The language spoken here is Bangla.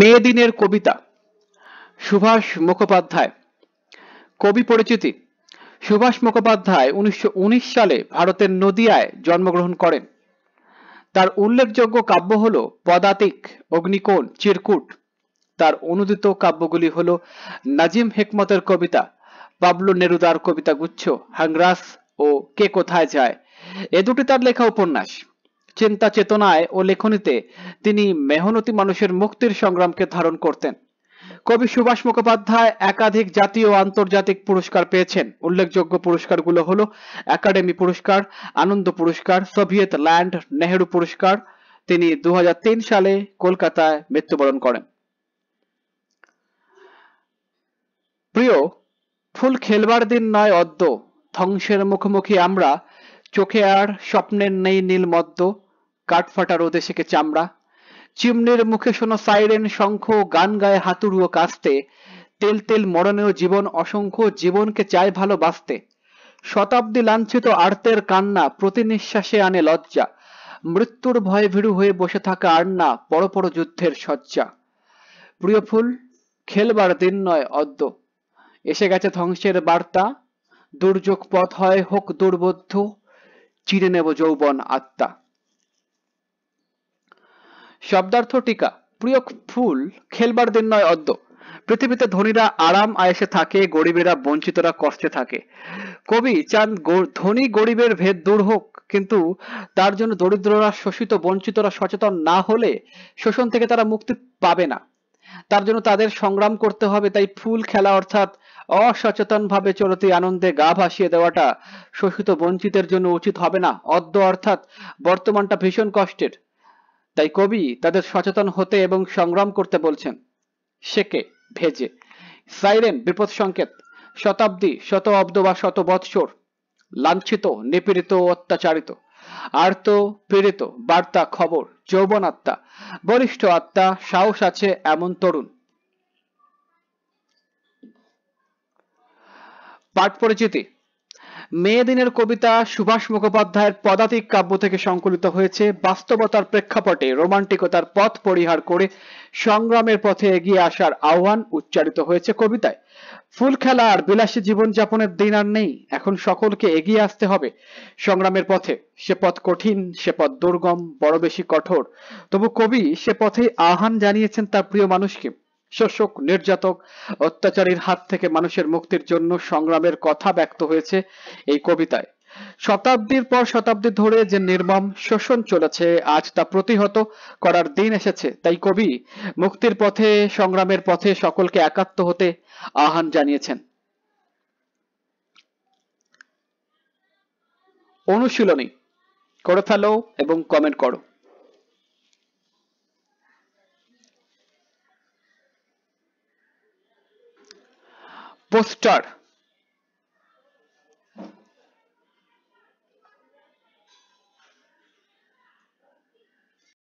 মেদিনের কবিতা সুভাষ মুখোপাধ্যায় কবি পরিচিতি সুভাষ মুখোপাধ্যায় উনিশশো সালে ভারতের নদিয়ায় জন্মগ্রহণ করেন তার উল্লেখযোগ্য কাব্য হল পদাতিক অগ্নিকোণ চিরকুট তার অনুদিত কাব্যগুলি হল নাজিম হেকমতের কবিতা পাবলো নেরুদার কবিতাগুচ্ছ হাংরাস ও কে কোথায় যায় এ দুটি তার লেখা উপন্যাস চিন্তা চেতনায় ও লেখনীতে তিনি মেহনতি মানুষের মুক্তির সংগ্রামকে ধারণ করতেন কবি সুভাষ মুখোপাধ্যায় একাধিক জাতীয় ও আন্তর্জাতিক পুরস্কার পেয়েছেন উল্লেখযোগ্য পুরস্কারগুলো হলো একাডেমি পুরস্কার আনন্দ পুরস্কার সোভিয়েত ল্যান্ড নেহেরু পুরস্কার তিনি দু সালে কলকাতায় মৃত্যুবরণ করেন প্রিয় ফুল খেলবার দিন নয় অদ্য ধ্বংসের মুখোমুখি আমরা চোখে আর স্বপ্নের নেই নীলমদ্য কাঠফাটা রোদে শেখে চামড়া চিমনির মুখে শোনো সাইরেন শঙ্খ গান গায়ে হাতুড়ু ও কাস্তে তেল তেল মরণেও জীবন অসংখ্য জীবনকে চায় ভালোবাসতে শতাব্দী লাঞ্ছিত আর্তের কান্না প্রতি নিঃশ্বাসে আনে লজ্জা মৃত্যুর ভয়ে ভিড়ু হয়ে বসে থাকা আর না পর পর যুদ্ধের শয্যা প্রিয় ফুল খেলবার দিন নয় অদ্য এসে গেছে ধ্বংসের বার্তা দুর্যোগ পথ হয় হোক দুর্বোধ্য চিড়ে নেব যৌবন আত্মা শব্দার্থ টিকা প্রিয় ফুল খেলবার দিন নয় অদ্য পৃথিবীতে ধনীরা আরাম আয়েসে থাকে গরিবেরা বঞ্চিতরা কষ্টে থাকে কবি চান ধনী গরিবের ভেদ দূর হোক কিন্তু তার জন্য দরিদ্ররা শোষিত বঞ্চিতরা সচেতন না হলে শোষণ থেকে তারা মুক্তি পাবে না তার জন্য তাদের সংগ্রাম করতে হবে তাই ফুল খেলা অর্থাৎ অসচেতন ভাবে চলতি আনন্দে গা ভাসিয়ে দেওয়াটা শোষিত বঞ্চিতের জন্য উচিত হবে না অদ্য অর্থাৎ বর্তমানটা ভীষণ কষ্টের তাই কবি তাদের সচেতন হতে এবং সংগ্রাম করতে বলছেন সেকে ভেজে সাইরেন বিপদ সংকেত শতাব্দী শত অব্দ বা শত বৎসর লাঞ্ছিত নিপীড়িত অত্যাচারিত আর্ত পীড়িত বার্তা খবর যৌবন আত্মা বলিষ্ঠ আত্মা সাহস আছে এমন তরুণ পাঠ পরিচিতি মেয়ে দিনের কবিতা সুভাষ মুখোপাধ্যায়ের পদাতিক কাব্য থেকে সংকলিত হয়েছে বাস্তবতার প্রেক্ষাপটে রোমান্টিকতার পথ পরিহার করে সংগ্রামের পথে এগিয়ে আসার আহ্বান উচ্চারিত হয়েছে কবিতায় ফুল খেলা আর বিলাসী জীবনযাপনের দিন আর নেই এখন সকলকে এগিয়ে আসতে হবে সংগ্রামের পথে সে পথ কঠিন সে পথ দুর্গম বড় বেশি কঠোর তবু কবি সে পথে আহ্বান জানিয়েছেন তার প্রিয় মানুষকে শোষক নির্যাতক অত্যাচারীর হাত থেকে মানুষের মুক্তির জন্য সংগ্রামের কথা ব্যক্ত হয়েছে এই কবিতায় শতাব্দীর পর শতাব্দী ধরে যে নির্মম শোষণ চলেছে আজ তা প্রতিহত করার দিন এসেছে তাই কবি মুক্তির পথে সংগ্রামের পথে সকলকে একাত্ম হতে আহ্বান জানিয়েছেন অনুশীলনী করে ফেলো এবং কমেন্ট করো posture